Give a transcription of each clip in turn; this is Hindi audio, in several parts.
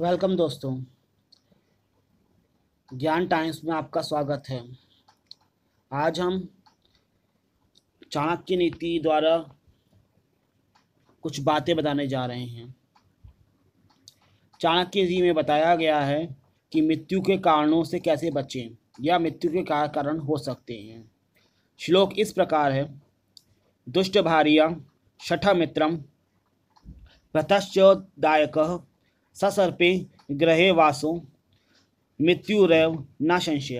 वेलकम दोस्तों ज्ञान टाइम्स में आपका स्वागत है आज हम चाणक्य नीति द्वारा कुछ बातें बताने जा रहे हैं चाणक्य जी में बताया गया है कि मृत्यु के कारणों से कैसे बचें या मृत्यु के क्या कारण हो सकते हैं श्लोक इस प्रकार है दुष्ट भारिया छठा मित्रम प्रतश्चोदायक ससर्पे ग्रहे वासो मृत्युरैव न संशय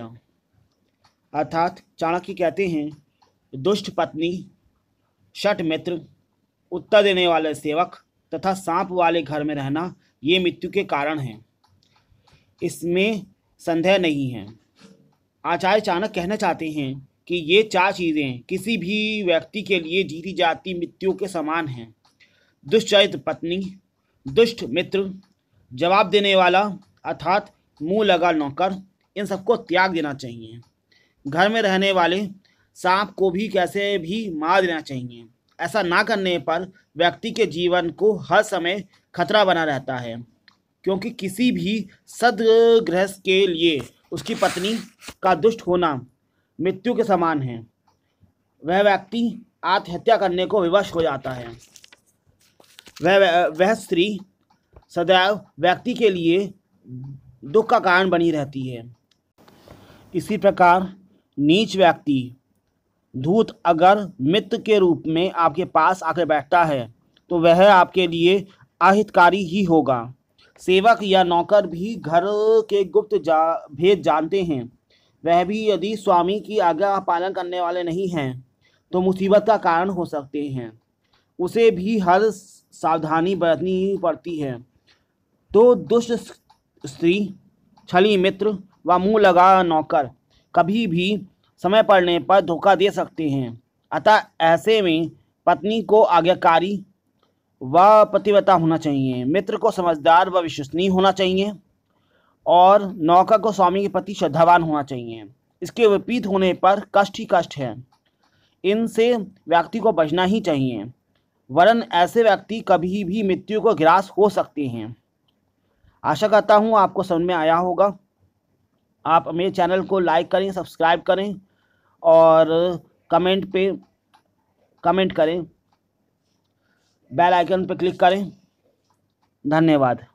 अर्थात चाणक्य कहते हैं दुष्ट पत्नी षट मित्र उत्तर देने वाले सेवक तथा सांप वाले घर में रहना ये मृत्यु के कारण हैं इसमें संदेह नहीं है आचार्य चाणक कहना चाहते हैं कि ये चार चीज़ें किसी भी व्यक्ति के लिए जीती जाती मृत्यु के समान हैं दुष्चरित पत्नी दुष्ट मित्र जवाब देने वाला अर्थात मुँह लगा नौकर इन सबको त्याग देना चाहिए घर में रहने वाले सांप को भी कैसे भी मार देना चाहिए ऐसा ना करने पर व्यक्ति के जीवन को हर समय खतरा बना रहता है क्योंकि किसी भी सदगृहस्थ के लिए उसकी पत्नी का दुष्ट होना मृत्यु के समान है वह व्यक्ति आत्महत्या करने को विवश हो जाता है वह वह स्त्री सदैव व्यक्ति के लिए दुख का कारण बनी रहती है इसी प्रकार नीच व्यक्ति धूत अगर मित्र के रूप में आपके पास आकर बैठता है तो वह आपके लिए अहितकारी ही होगा सेवक या नौकर भी घर के गुप्त जा भेद जानते हैं वह भी यदि स्वामी की आज्ञा का पालन करने वाले नहीं हैं तो मुसीबत का कारण हो सकते हैं उसे भी हर सावधानी बरतनी पड़ती है तो दुष्ट स्त्री छली मित्र व मुंह लगा नौकर कभी भी समय पड़ने पर धोखा दे सकते हैं अतः ऐसे में पत्नी को आज्ञाकारी व पतिवता होना चाहिए मित्र को समझदार व विश्वसनीय होना चाहिए और नौकर को स्वामी के प्रति श्रद्धावान होना चाहिए इसके विपरीत होने पर कष्ट ही कष्ट है इनसे व्यक्ति को बचना ही चाहिए वरन ऐसे व्यक्ति कभी भी मृत्यु को ग्रास हो सकते हैं आशा करता हूँ आपको समझ में आया होगा आप मेरे चैनल को लाइक करें सब्सक्राइब करें और कमेंट पे कमेंट करें बेल आइकन पर क्लिक करें धन्यवाद